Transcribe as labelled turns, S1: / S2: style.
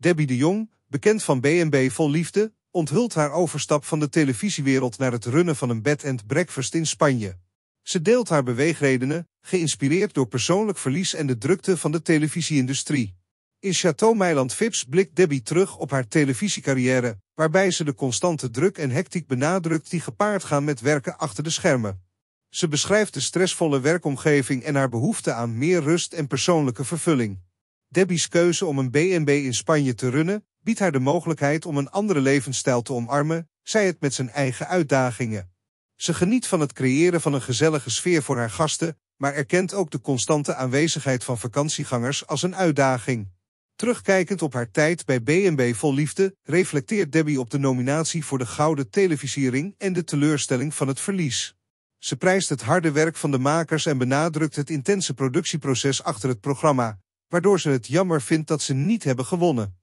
S1: Debbie de Jong, bekend van BNB Vol Liefde, onthult haar overstap van de televisiewereld naar het runnen van een bed and breakfast in Spanje. Ze deelt haar beweegredenen, geïnspireerd door persoonlijk verlies en de drukte van de televisieindustrie. In Chateau Meiland Vips blikt Debbie terug op haar televisiecarrière, waarbij ze de constante druk en hectiek benadrukt die gepaard gaan met werken achter de schermen. Ze beschrijft de stressvolle werkomgeving en haar behoefte aan meer rust en persoonlijke vervulling. Debbie's keuze om een B&B in Spanje te runnen, biedt haar de mogelijkheid om een andere levensstijl te omarmen, zij het met zijn eigen uitdagingen. Ze geniet van het creëren van een gezellige sfeer voor haar gasten, maar erkent ook de constante aanwezigheid van vakantiegangers als een uitdaging. Terugkijkend op haar tijd bij B&B Vol Liefde, reflecteert Debbie op de nominatie voor de Gouden Televisiering en de teleurstelling van het verlies. Ze prijst het harde werk van de makers en benadrukt het intense productieproces achter het programma, waardoor ze het jammer vindt dat ze niet hebben gewonnen.